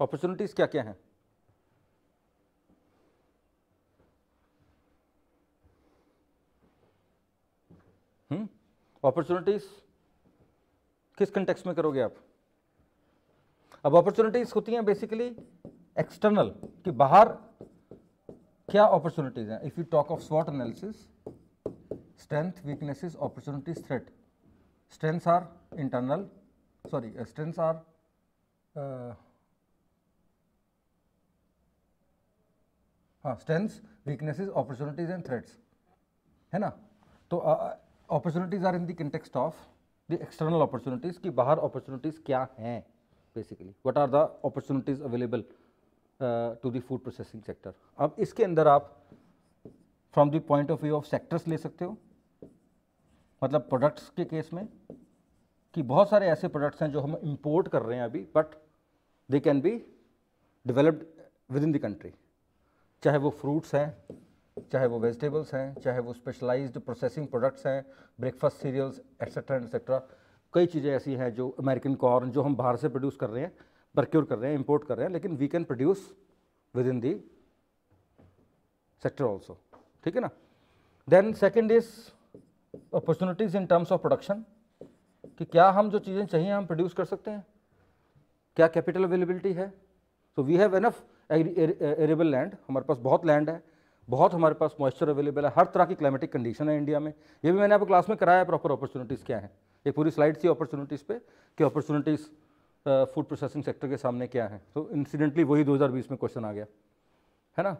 अपॉर्चुनिटीज़ क्या क्या हैं अपॉर्चुनिटीज़ हम्म? किस कंटेक्स में करोगे आप अब अपॉर्चुनिटीज़ होती हैं बेसिकली एक्सटर्नल कि बाहर क्या अपॉर्चुनिटीज़ हैं इफ़ यू टॉक ऑफ स्वॉट analysis strength weaknesses opportunities threat strengths are internal sorry uh, strengths हाँ strengths weaknesses opportunities and threats है ना तो opportunities are in the context of the external opportunities कि बाहर अपॉर्चुनिटीज क्या हैं basically what are the opportunities available to the food processing sector अब इसके अंदर आप from the point of view of sectors ले सकते हो मतलब प्रोडक्ट्स के केस में कि बहुत सारे ऐसे प्रोडक्ट्स हैं जो हम इम्पोर्ट कर रहे हैं अभी but they can be developed within the country चाहे वो फ्रूट्स हैं चाहे वो वेजिटेबल्स हैं चाहे वो स्पेशलाइज्ड प्रोसेसिंग प्रोडक्ट्स हैं ब्रेकफास्ट सीरियल्स एक्सेट्रा एक्सेट्रा कई चीज़ें ऐसी हैं जो अमेरिकन कॉर्न जो हम बाहर से प्रोड्यूस कर रहे हैं प्रक्योर कर रहे हैं इम्पोर्ट कर रहे हैं लेकिन we can produce within the sector also ठीक है ना then second is opportunities in terms of production कि क्या हम जो चीज़ें चाहिए हम प्रोड्यूस कर सकते हैं क्या कैपिटल अवेलेबिलिटी है so we have enough arable land हमारे पास बहुत लैंड है बहुत हमारे पास मॉइस्चर अवेलेबल है हर तरह की क्लाइमेटिक कंडीशन है इंडिया में ये भी मैंने आपको क्लास में कराया प्रॉपर अपॉर्चुनिटीज़ क्या हैं एक पूरी स्लाइड थी अपॉर्चुनिटीज़ पे कि अपॉर्चुनिटीज़ फूड प्रोसेसिंग सेक्टर के सामने क्या है तो इंसिडेंटली वही 2020 में क्वेश्चन आ गया है ना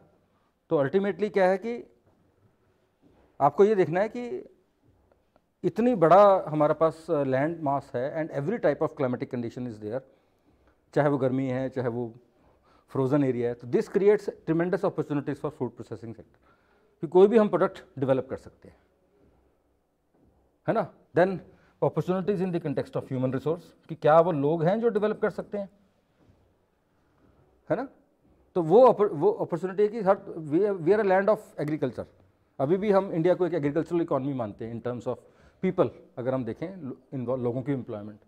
तो अल्टीमेटली क्या है कि आपको ये देखना है कि इतनी बड़ा हमारे पास लैंड मास है and every type of climatic condition is there चाहे वो गर्मी है चाहे वो फ्रोजन एरिया है तो this creates tremendous opportunities for food processing sector कि कोई भी हम प्रोडक्ट डेवलप कर सकते हैं है ना then opportunities in the context of human resource कि क्या वो लोग हैं जो डेवलप कर सकते हैं है ना तो वो वो अपॉर्चुनिटी है कि हर we are a land of agriculture अभी भी हम इंडिया को एक एग्रीकल्चरल इकॉनमी मानते हैं इन टर्म्स ऑफ पीपल अगर हम देखें इन लोगों की एम्प्लॉयमेंट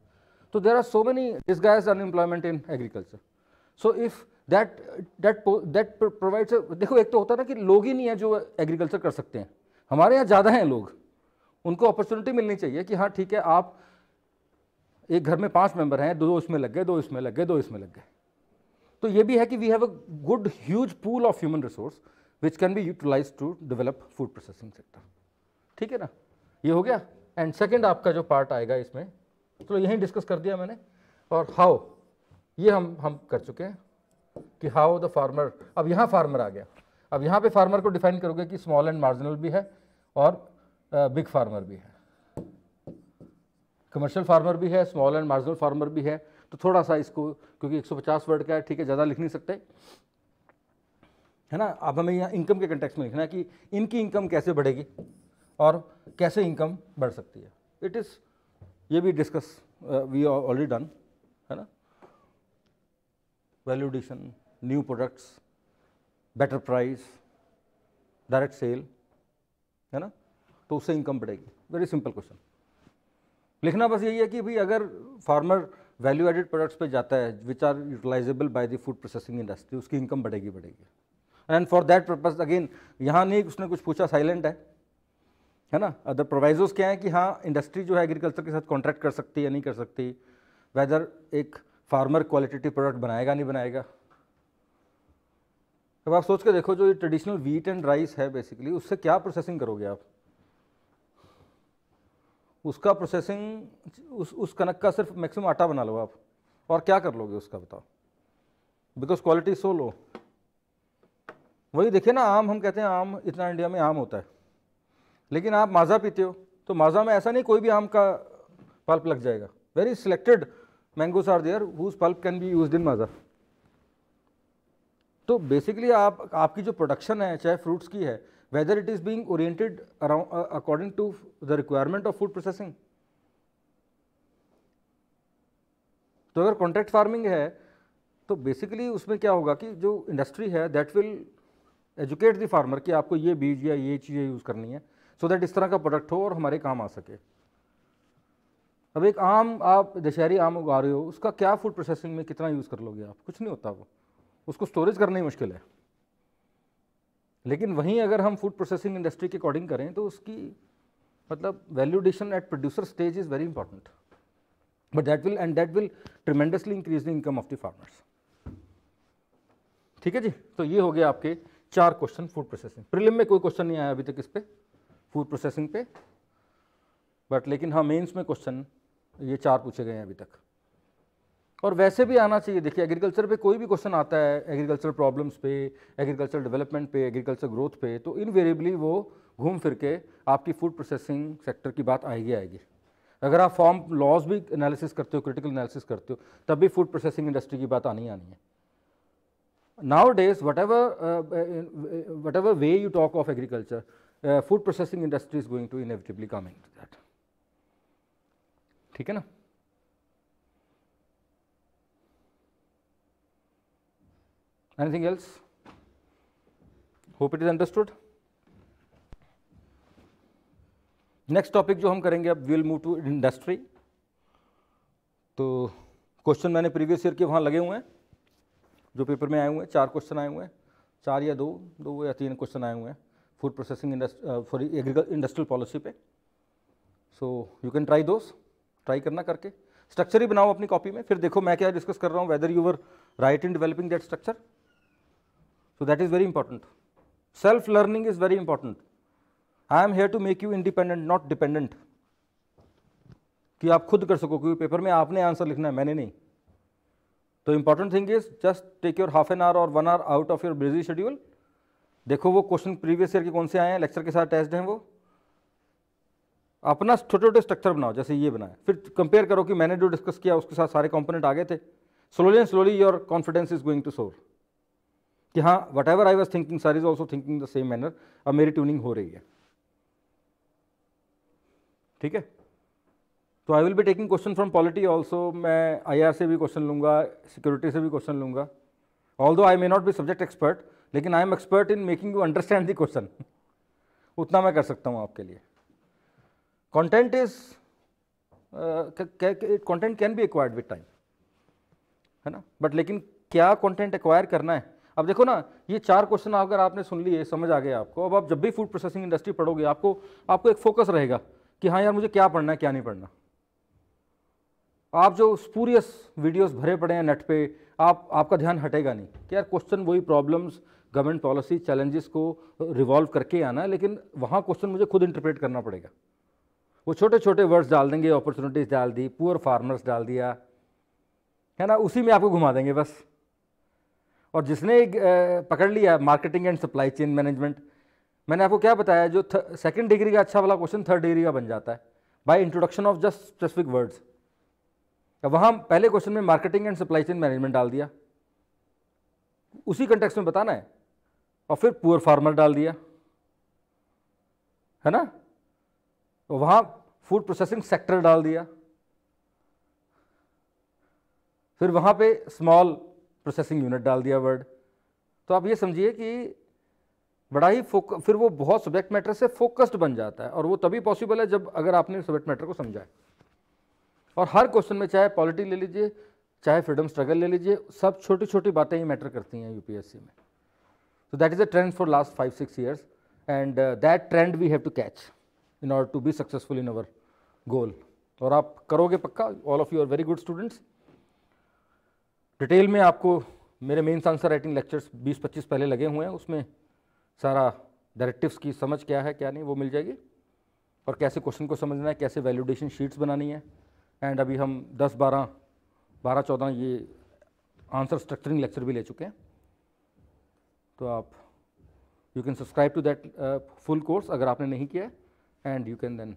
तो देर आर सो मेनी गायज unemployment in agriculture so if that that that provides देखो एक तो होता ना कि लोग ही नहीं है जो एग्रीकल्चर कर सकते हैं हमारे यहाँ ज़्यादा हैं लोग उनको अपॉर्चुनिटी मिलनी चाहिए कि हाँ ठीक है आप एक घर में पांच मेंबर हैं दो इसमें लग गए दो इसमें लग गए दो इसमें लग गए तो ये भी है कि we have a good huge pool of human resource which can be utilise to develop food processing sector ठीक है ना ये हो गया एंड सेकेंड आपका जो पार्ट आएगा इसमें चलो यहीं डिस्कस कर दिया मैंने और हाउ ये हम हम कर चुके हैं कि हाउ द फार्मर अब यहाँ फार्मर आ गया अब यहाँ पे फार्मर को डिफाइन करोगे कि स्मॉल एंड मार्जिनल भी है और बिग फार्मर भी है कमर्शियल फार्मर भी है स्मॉल एंड मार्जिनल फार्मर भी है तो थोड़ा सा इसको क्योंकि 150 वर्ड का है ठीक है ज़्यादा लिख नहीं सकते है ना अब हमें यहाँ इनकम के कंटेक्स में लिखना है कि इनकी इनकम कैसे बढ़ेगी और कैसे इनकम बढ़ सकती है इट इज़ ये भी डिस्कस वी ऑलरेडी डन है ना value addition new products better price direct sale है ना तो उससे इनकम बढ़ेगी वेरी सिंपल क्वेश्चन लिखना बस यही है कि भाई अगर फार्मर वैल्यू एडेड प्रोडक्ट्स पे जाता है which are utilisable by the food processing industry उसकी इनकम बढ़ेगी बढ़ेगी and for that purpose again यहाँ नहीं उसने कुछ पूछा साइलेंट है है ना अदर प्रोवाइजोस क्या हैं कि हाँ इंडस्ट्री जो है एग्रीकल्चर के साथ कॉन्ट्रैक्ट कर सकती है या नहीं कर सकती वेदर एक फार्मर क्वालिटेटिव प्रोडक्ट बनाएगा नहीं बनाएगा अब आप सोच के देखो जो ये ट्रेडिशनल वीट एंड राइस है बेसिकली उससे क्या प्रोसेसिंग करोगे आप उसका प्रोसेसिंग उस उस कनक का सिर्फ मैक्सिमम आटा बना लो आप और क्या कर लोगे उसका बताओ बिकॉज क्वालिटी सो लो वही देखिए ना आम हम कहते हैं आम इतना इंडिया में आम होता है लेकिन आप माज़ा पीते हो तो माज़ा में ऐसा नहीं कोई भी आम का पल्प लग जाएगा very selected mangoes are there whose pulp can be use in Maaza तो बेसिकली आप आपकी जो प्रोडक्शन है चाहे फ्रूट्स की है whether it is being oriented around according to the requirement of food processing तो अगर कॉन्ट्रैक्ट फार्मिंग है तो बेसिकली उसमें क्या होगा कि जो इंडस्ट्री है that will educate the farmer कि आपको ये बीज या ये चीज़ें यूज़ करनी है सो दैट इस तरह का प्रोडक्ट हो और हमारे काम आ सके अब एक आम आप दशहरी आम उगा रहे हो उसका क्या फूड प्रोसेसिंग में कितना यूज़ कर लोगे आप कुछ नहीं होता वो उसको स्टोरेज करना ही मुश्किल है लेकिन वहीं अगर हम फूड प्रोसेसिंग इंडस्ट्री के अकॉर्डिंग करें तो उसकी मतलब value addition at producer stage is very important but that will and that will tremendously increase the income of the farmers ठीक है जी तो ये हो गया आपके चार क्वेश्चन फूड प्रोसेसिंग प्रिलिम में कोई क्वेश्चन नहीं आया अभी तक इस पर फूड प्रोसेसिंग पे बट लेकिन हाँ मेंस में क्वेश्चन ये चार पूछे गए हैं अभी तक और वैसे भी आना चाहिए देखिए एग्रीकल्चर पे कोई भी क्वेश्चन आता है एग्रीकल्चर प्रॉब्लम्स पे एग्रीकल्चर डेवलपमेंट पे एग्रीकल्चर ग्रोथ पे तो इनवेरिएबली वो घूम फिर के आपकी फूड प्रोसेसिंग सेक्टर की बात आएगी आएगी अगर आप फॉर्म लॉस भी एनालिसिस करते हो क्रिटिकल एनालिसिस करते हो तब भी फूड प्रोसेसिंग इंडस्ट्री की बात आनी आनी है days whatever whatever way you talk of agriculture food processing industry is going to inevitably coming that ठीक है ना anything else hope it is understood next topic जो हम करेंगे अब विल मूव टू इंडस्ट्री तो क्वेश्चन मैंने प्रीवियस ईयर के वहाँ लगे हुए हैं जो पेपर में आए हुए हैं चार क्वेश्चन आए हुए हैं चार या दो दो या तीन क्वेश्चन आए हुए हैं food processing for agri industrial policy पे so you can try those try करना करके स्ट्रक्चर ही बनाओ अपनी कॉपी में फिर देखो मैं क्या डिस्कस कर रहा हूँ whether you were right in developing that structure so that is very important self learning is very important I am here to make you independent not dependent कि आप खुद कर सको क्योंकि पेपर में आपने आंसर लिखना है मैंने नहीं तो important thing is just take your half an hour और one hour out of your busy schedule देखो वो क्वेश्चन प्रीवियस ईयर के कौन से आए हैं लेक्चर के साथ अटैच्ड हैं वो अपना छोटे छोटे स्ट्रक्चर बनाओ जैसे ये बनाए फिर कंपेयर करो कि मैंने जो डिस्कस किया उसके साथ सारे कंपोनेंट आ गए थे slowly and slowly your confidence is going to soar कि हाँ whatever I was thinking sir is also thinking the same manner अब मेरी ट्यूनिंग हो रही है ठीक है तो I will be taking question from polity also मैं आई से भी क्वेश्चन लूंगा सिक्योरिटी से भी क्वेश्चन लूंगा although I may not be subject expert लेकिन I am expert in making you understand the question उतना मैं कर सकता हूँ आपके लिए content is content can be acquired with time है ना बट लेकिन क्या कॉन्टेंट एक्वायर करना है अब देखो ना ये चार क्वेश्चन अगर आपने सुन लिए समझ आ गए आपको अब आप जब भी फूड प्रोसेसिंग इंडस्ट्री पढ़ोगे आपको आपको एक फोकस रहेगा कि हाँ यार मुझे क्या पढ़ना है क्या नहीं पढ़ना आप जो स्पूरियस वीडियोस भरे पड़े हैं नेट पे आप आपका ध्यान हटेगा नहीं कि यार क्वेश्चन वही प्रॉब्लम्स गवर्नमेंट पॉलिसी चैलेंजेस को रिवॉल्व uh, करके आना है लेकिन वहाँ क्वेश्चन मुझे खुद इंटरप्रेट करना पड़ेगा वो छोटे छोटे वर्ड्स डाल देंगे अपॉर्चुनिटीज़ डाल दी पुअर फार्मर्स डाल दिया है ना उसी में आपको घुमा देंगे बस और जिसने uh, पकड़ लिया marketing and supply chain management मैंने आपको क्या बताया जो सेकेंड डिग्री का अच्छा वाला क्वेश्चन थर्ड डिग्री का बन जाता है by introduction of just specific words वहाँ पहले क्वेश्चन में marketing and supply chain management डाल दिया उसी कंटेक्स में बताना है और फिर पुअर फार्मर डाल दिया है ना तो वहां फूड प्रोसेसिंग सेक्टर डाल दिया फिर वहाँ पे स्मॉल प्रोसेसिंग यूनिट डाल दिया वर्ड तो आप ये समझिए कि बड़ा ही फोक फिर वो बहुत सब्जेक्ट मैटर से फोकस्ड बन जाता है और वो तभी पॉसिबल है जब अगर आपने सब्जेक्ट मैटर को समझा है और हर क्वेश्चन में चाहे पॉलिटी ले लीजिए चाहे फ्रीडम स्ट्रगल ले लीजिए सब छोटी छोटी बातें ही मैटर करती हैं यूपीएससी में So that is the trend for last five, six years and uh, that trend we have to catch in order to be successful in our goal. और आप करोगे पक्का all of you are very good students detail में आपको मेरे मेन्स आंसर राइटिंग लेक्चर्स 20-25 पहले लगे हुए हैं उसमें सारा डायरेक्टिव्स की समझ क्या है क्या नहीं वो मिल जाएगी और कैसे क्वेश्चन को समझना है कैसे वैल्यूडेशन शीट्स बनानी है एंड अभी हम 10 12 12 14 ये आंसर स्ट्रक्चरिंग लेक्चर भी ले चुके हैं तो आप you can subscribe to that full course अगर आपने नहीं किया and you can then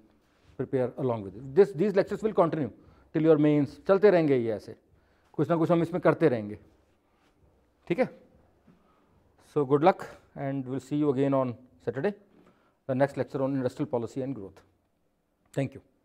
prepare along with this this lectures will continue till your mains चलते रहेंगे ये ऐसे कुछ ना कुछ हम इसमें करते रहेंगे ठीक है so good luck and will see you again on Saturday the next lecture on industrial policy and growth thank you